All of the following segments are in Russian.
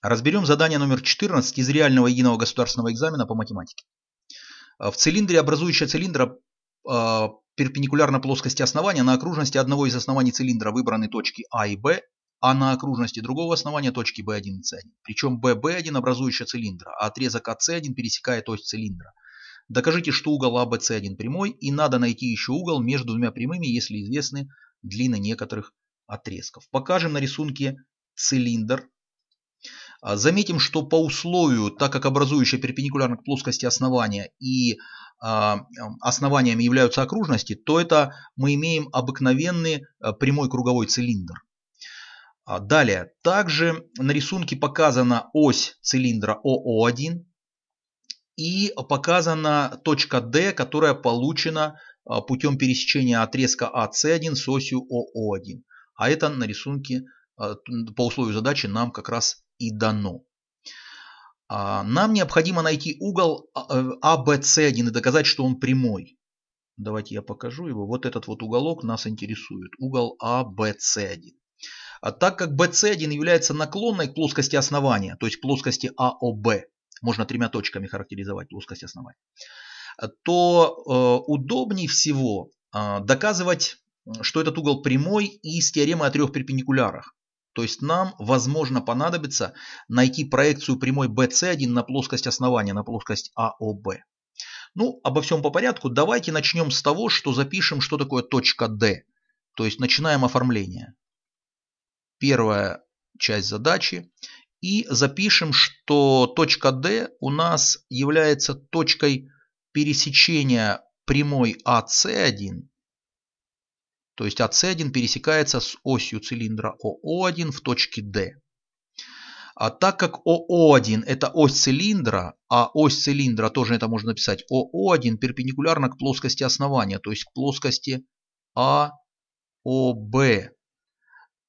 Разберем задание номер 14 из реального единого государственного экзамена по математике. Э, в цилиндре, образующая цилиндра э, перпендикулярно плоскости основания, на окружности одного из оснований цилиндра выбраны точки А и Б, а на окружности другого основания точки B1 и C1. Причем BB1 образующая цилиндра, а отрезок AC1 а, пересекает ось цилиндра. Докажите, что угол ABC1 а, прямой, и надо найти еще угол между двумя прямыми, если известны длины некоторых отрезков. Покажем на рисунке цилиндр а заметим, что по условию, так как образующая перпендикулярно к плоскости основания и а, основаниями являются окружности, то это мы имеем обыкновенный э, прямой круговой цилиндр. А далее, также на рисунке показана ось цилиндра ОО1 и показана точка D, которая получена э, путем пересечения отрезка ас 1 с осью ОО1. А это на рисунке э, по условию задачи нам как раз и дано. А, нам необходимо найти угол ABC1 а, э, а, и доказать, что он прямой. Давайте я покажу его. Вот этот вот уголок нас интересует. Угол ABC1. А так как BC1 является наклонной к плоскости основания, то есть к плоскости AOB, можно тремя точками характеризовать плоскость основания, то э, удобнее всего доказывать, что этот угол прямой из теоремы о трех перпендикулярах. То есть нам, возможно, понадобится найти проекцию прямой BC1 на плоскость основания, на плоскость AOB. А ну, обо всем по порядку. Давайте начнем с того, что запишем, что такое точка D. То есть начинаем оформление. Первая часть задачи. И запишем, что точка D у нас является точкой пересечения прямой AC1 а то есть АС1 пересекается с осью цилиндра ОО1 в точке D. А так как ОО1 это ось цилиндра, а ось цилиндра, тоже это можно написать, ОО1 перпендикулярна к плоскости основания, то есть к плоскости АОБ,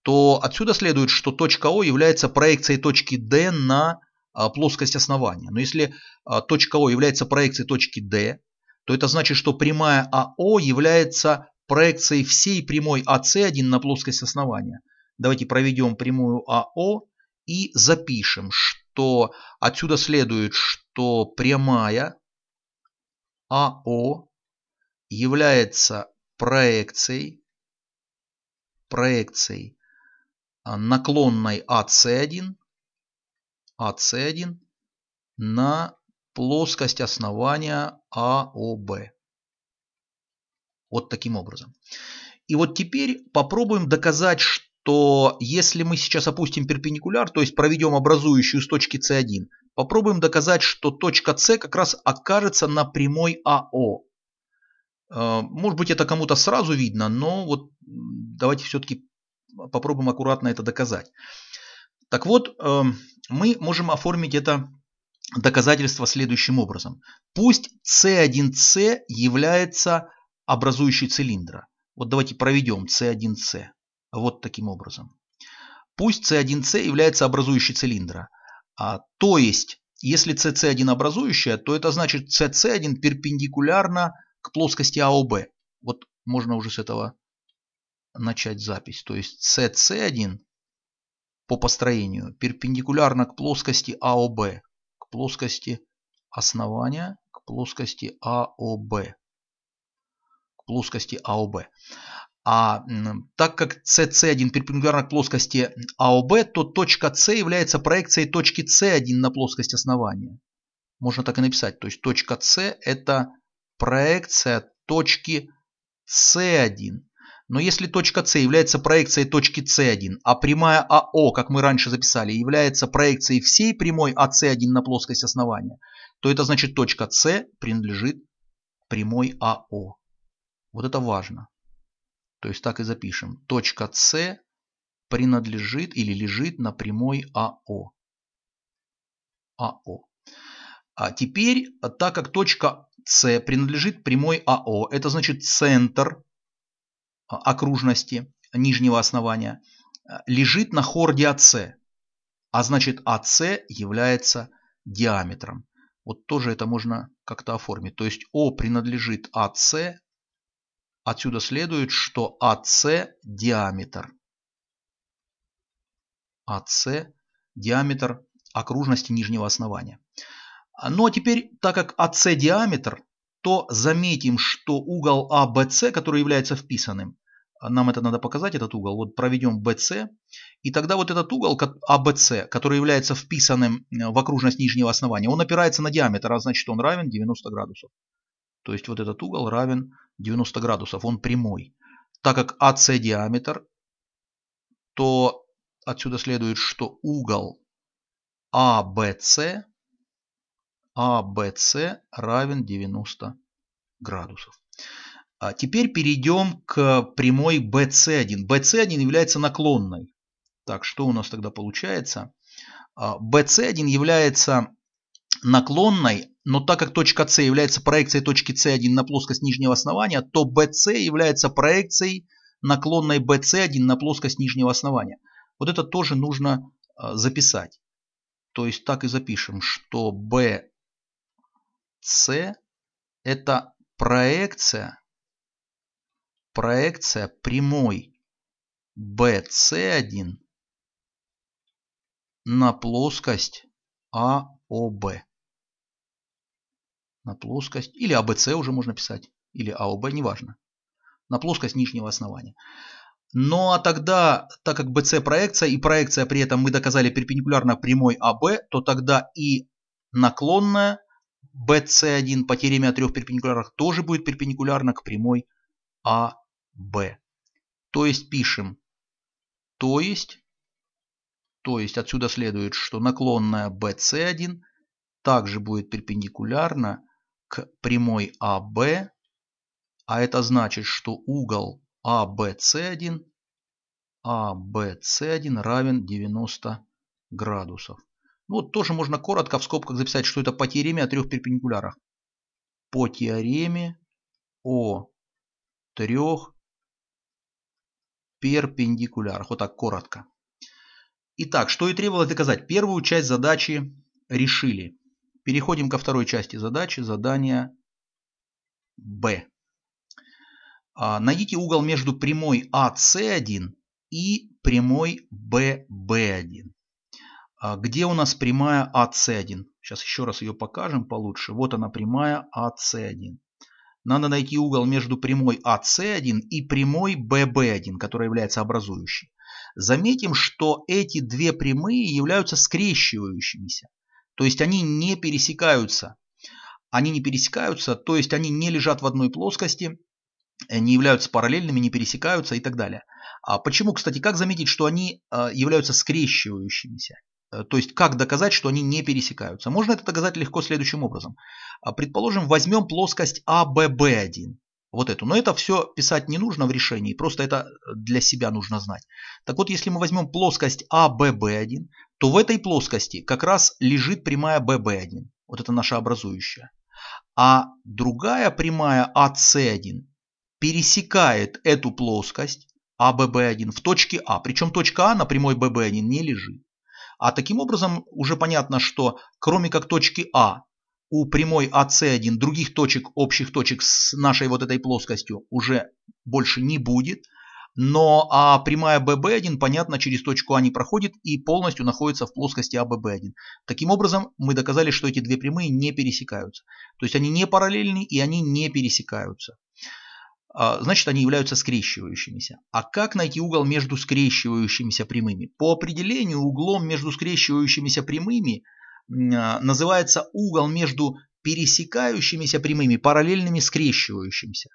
то отсюда следует, что точка О является проекцией точки D на а, плоскость основания. Но если а, точка О является проекцией точки D, то это значит, что прямая АО является проекцией всей прямой АС1 на плоскость основания. Давайте проведем прямую АО и запишем, что отсюда следует, что прямая АО является проекцией, проекцией а, наклонной АС1, АС1 на плоскость основания АОБ. Вот таким образом. И вот теперь попробуем доказать, что если мы сейчас опустим перпендикуляр, то есть проведем образующую с точки С1, попробуем доказать, что точка С как раз окажется на прямой АО. Э, может быть это кому-то сразу видно, но вот давайте все-таки попробуем аккуратно это доказать. Так вот, э, мы можем оформить это доказательство следующим образом. Пусть С1С является образующий цилиндра. Вот давайте проведем С1С. Вот таким образом. Пусть С1С является образующей цилиндра. А, то есть, если CC1 образующая, то это значит CC1 перпендикулярно к плоскости АОБ. Вот можно уже с этого начать запись. То есть CC1 по построению перпендикулярно к плоскости АОБ, к плоскости основания, к плоскости АОБ плоскости АОБ. А, а так как CC1 перпендикулярна к плоскости АОБ, то точка С является проекцией точки С1 на плоскость основания. Можно так и написать. То есть точка С это проекция точки С1. Но если точка С является проекцией точки С1, а прямая АО, как мы раньше записали, является проекцией всей прямой АС1 на плоскость основания, то это значит точка С принадлежит прямой АО. Вот это важно. То есть так и запишем. Точка С принадлежит или лежит на прямой АО. АО. А теперь, так как точка С принадлежит прямой АО, это значит центр окружности нижнего основания, э, лежит на хорде АС. А значит АС является диаметром. Вот тоже это можно как-то оформить. То есть О принадлежит АС, Отсюда следует, что АС – диаметр. АС – диаметр окружности нижнего основания. Но ну, а теперь, так как АС – диаметр, то заметим, что угол ABC, который является вписанным, нам это надо показать, этот угол, вот проведем BC, и тогда вот этот угол ABC, который является вписанным э, в окружность нижнего основания, он опирается на диаметр, а значит он равен 90 градусов. То есть вот этот угол равен 90 градусов, он прямой. Так как АС диаметр, то отсюда следует, что угол АБС АБС равен 90 градусов. А теперь перейдем к прямой BC1. BC1 является наклонной. Так, что у нас тогда получается? BC1 а, является наклонной но так как точка С является проекцией точки С1 на плоскость нижнего основания, то BC является проекцией наклонной BC1 на плоскость нижнего основания. Вот это тоже нужно а, записать. То есть так и запишем, что BC это проекция, проекция прямой BC1 на плоскость АОБ на плоскость, или АБЦ уже можно писать, или АОБ, неважно, на плоскость нижнего основания. Ну а тогда, так как BC проекция и проекция при этом мы доказали перпендикулярно прямой AB, а то тогда и наклонная BC1 по теореме о трех перпендикулярах тоже будет перпендикулярна к прямой AB. А то есть пишем, то есть, то есть отсюда следует, что наклонная BC1 также будет перпендикулярна к прямой АВ, а это значит, что угол АВС1 АВС1 равен 90 градусов. Ну, вот тоже можно коротко в скобках записать, что это по теореме о трех перпендикулярах. По теореме о трех перпендикулярах. Вот так коротко. Итак, что и требовалось доказать. Первую часть задачи решили. Переходим ко второй части задачи, задание Б. А, найдите угол между прямой АС1 и прямой bb 1 а, Где у нас прямая АС1? Сейчас еще раз ее покажем получше. Вот она прямая АС1. Надо найти угол между прямой АС1 и прямой bb 1 которая является образующей. Заметим, что эти две прямые являются скрещивающимися. То есть они не пересекаются. Они не пересекаются, то есть они не лежат в одной плоскости, э, не являются параллельными, не пересекаются и так далее. А почему, кстати, как заметить, что они э, являются скрещивающимися? Э, то есть как доказать, что они не пересекаются? Можно это доказать легко следующим образом. А, предположим, возьмем плоскость АББ1 вот эту. Но это все писать не нужно в решении, просто это для себя нужно знать. Так вот, если мы возьмем плоскость АББ1, то в этой плоскости как раз лежит прямая ББ1. Вот это наша образующая. А другая прямая АС1 пересекает эту плоскость АББ1 в точке А. Причем точка А на прямой ББ1 не лежит. А таким образом уже понятно, что кроме как точки А у прямой ас 1 других точек, общих точек с нашей вот этой плоскостью уже больше не будет. Но а прямая BB1, а понятно, через точку А не проходит и полностью находится в плоскости АББ1. Таким образом, мы доказали, что эти две прямые не пересекаются. То есть они не параллельны и они не пересекаются. А, значит, они являются скрещивающимися. А как найти угол между скрещивающимися прямыми? По определению, углом между скрещивающимися прямыми – а, называется угол между пересекающимися прямыми, параллельными, скрещивающимися.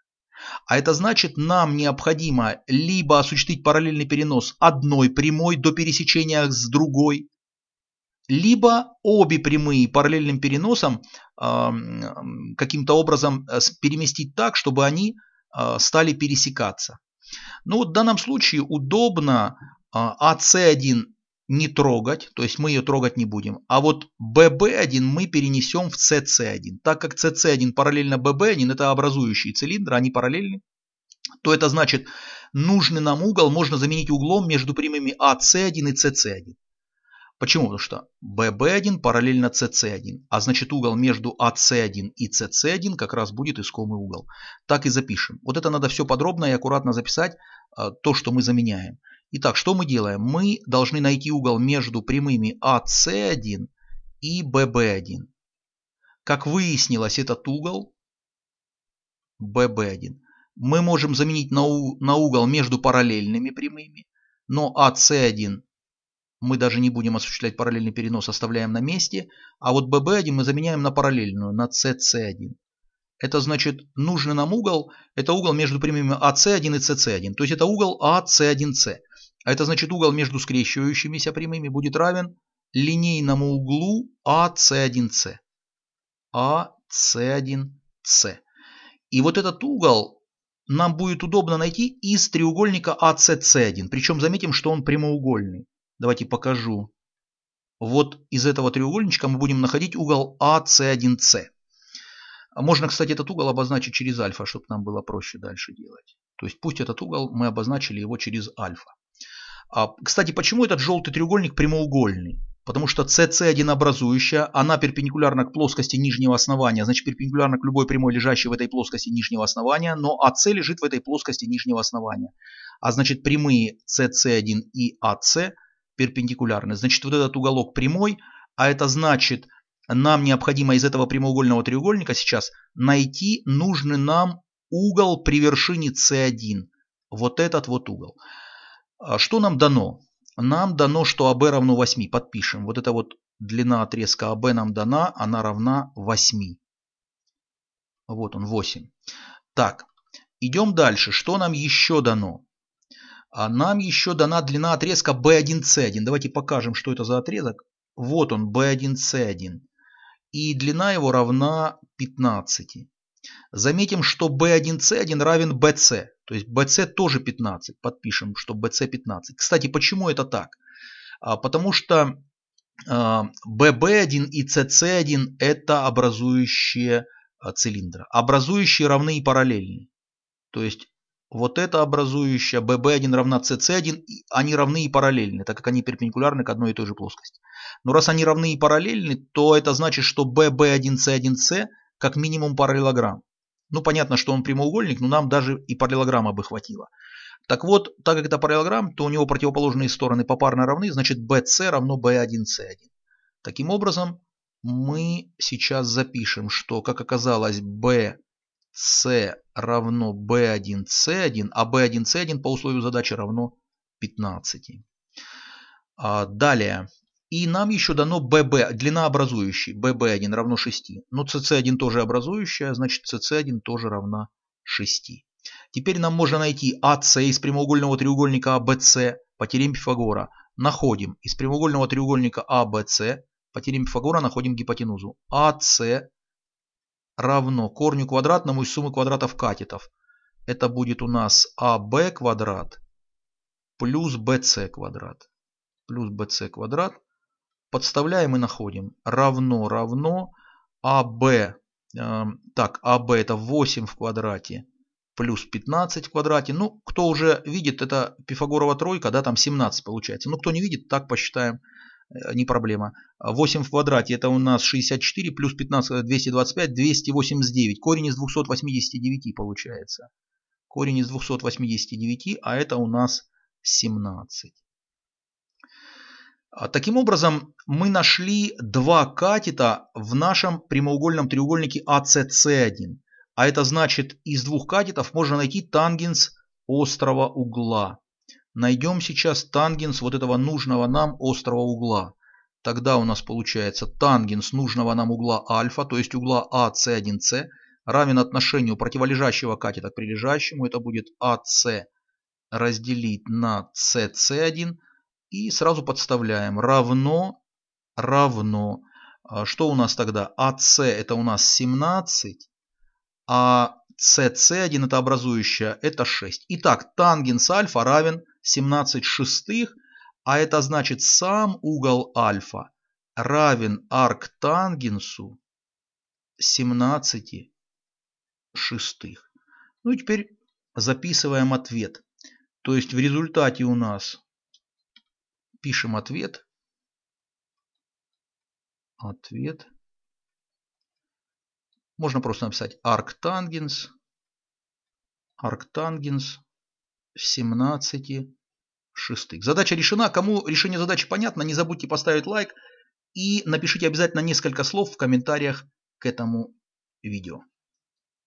А это значит, нам необходимо либо осуществить параллельный перенос одной прямой до пересечения с другой, либо обе прямые параллельным переносом э, каким-то образом э, переместить так, чтобы они э, стали пересекаться. Ну вот в данном случае удобно э, AC1 не трогать, то есть мы ее трогать не будем. А вот BB1 мы перенесем в CC1. Так как CC1 параллельно BB1, это образующие цилиндры, они параллельны, то это значит нужный нам угол можно заменить углом между прямыми AC1 и CC1. Почему? Потому что BB1 параллельно CC1, а значит угол между AC1 и CC1 как раз будет искомый угол. Так и запишем. Вот это надо все подробно и аккуратно записать, э, то, что мы заменяем. Итак, что мы делаем? Мы должны найти угол между прямыми AC1 и BB1. Как выяснилось, этот угол BB1 мы можем заменить на, на угол между параллельными прямыми, но AC1 мы даже не будем осуществлять параллельный перенос, оставляем на месте, а вот BB1 мы заменяем на параллельную, на CC1. Это значит, нужный нам угол, это угол между прямыми AC1 и CC1, то есть это угол AC1C. А это значит угол между скрещивающимися прямыми будет равен линейному углу АС1С. АС1С. И вот этот угол нам будет удобно найти из треугольника АСС1. Причем заметим, что он прямоугольный. Давайте покажу. Вот из этого треугольничка мы будем находить угол АС1С. Можно, кстати, этот угол обозначить через альфа, чтобы нам было проще дальше делать. То есть пусть этот угол мы обозначили его через альфа. А, Кстати, почему этот желтый треугольник прямоугольный? Потому что CC1 образующая, она перпендикулярна к плоскости нижнего основания, значит перпендикулярна к любой прямой, лежащей в этой плоскости нижнего основания, но AC лежит в этой плоскости нижнего основания. А значит прямые CC1 и AC перпендикулярны. Значит вот этот уголок прямой, а это значит нам необходимо из этого прямоугольного треугольника сейчас найти нужный нам угол при вершине C1. Вот этот вот угол. А что нам дано? Нам дано, что АБ равно 8. Подпишем. Вот это вот длина отрезка АБ нам дана, она равна 8. Вот он, 8. Так, идем дальше. Что нам еще дано? А нам еще дана длина отрезка B1C1. Давайте покажем, что это за отрезок. Вот он, B1C1. И длина его равна 15. Заметим, что B1C1 равен BC. То есть BC тоже 15. Подпишем, что BC 15. Кстати, почему это так? А, потому что BB1 а, и CC1 это образующие а, цилиндра. Образующие равны и параллельны. То есть вот это образующая BB1 равна CC1, они равны и параллельны, так как они перпендикулярны к одной и той же плоскости. Но раз они равны и параллельны, то это значит, что BB1C1C как минимум параллелограмм. Ну, понятно, что он прямоугольник, но нам даже и параллелограмма бы хватило. Так вот, так как это параллелограмм, то у него противоположные стороны попарно равны, значит BC равно B1C1. Таким образом, мы сейчас запишем, что, как оказалось, BC равно B1C1, а B1C1 по условию задачи равно 15. А, далее, и нам еще дано BB, длина образующей. BB1 равно 6. Но CC1 тоже образующая, значит CC1 тоже равна 6. Теперь нам можно найти AC из прямоугольного треугольника ABC а по теореме Пифагора. Находим из прямоугольного треугольника ABC а по теореме Пифагора находим гипотенузу. AC равно корню квадратному из суммы квадратов катетов. Это будет у нас AB а квадрат плюс BC квадрат. Плюс BC квадрат Подставляем и находим. Равно, равно АБ. Э, так, АБ это 8 в квадрате плюс 15 в квадрате. Ну, кто уже видит, это Пифагорова тройка, да, там 17 получается. Ну, кто не видит, так посчитаем, э, не проблема. 8 в квадрате, это у нас 64, плюс 15, 225, 289. Корень из 289 получается. Корень из 289, а это у нас 17. А, таким образом, мы нашли два катета в нашем прямоугольном треугольнике ACC1. А, а это значит, из двух катетов можно найти тангенс острого угла. Найдем сейчас тангенс вот этого нужного нам острого угла. Тогда у нас получается тангенс нужного нам угла альфа, то есть угла ас 1 с равен отношению противолежащего катета к прилежащему. Это будет АС разделить на сс 1 и сразу подставляем равно, равно. Э, что у нас тогда? АС это у нас 17, а СС 1 это образующая, это 6. Итак, тангенс альфа равен 17 шестых, а это значит сам угол альфа равен арктангенсу 17 шестых. Ну и теперь записываем ответ. То есть в результате у нас пишем ответ. Ответ. Можно просто написать арктангенс. Арктангенс 17 шестых. Задача решена. Кому решение задачи понятно, не забудьте поставить лайк и напишите обязательно несколько слов в комментариях к этому видео.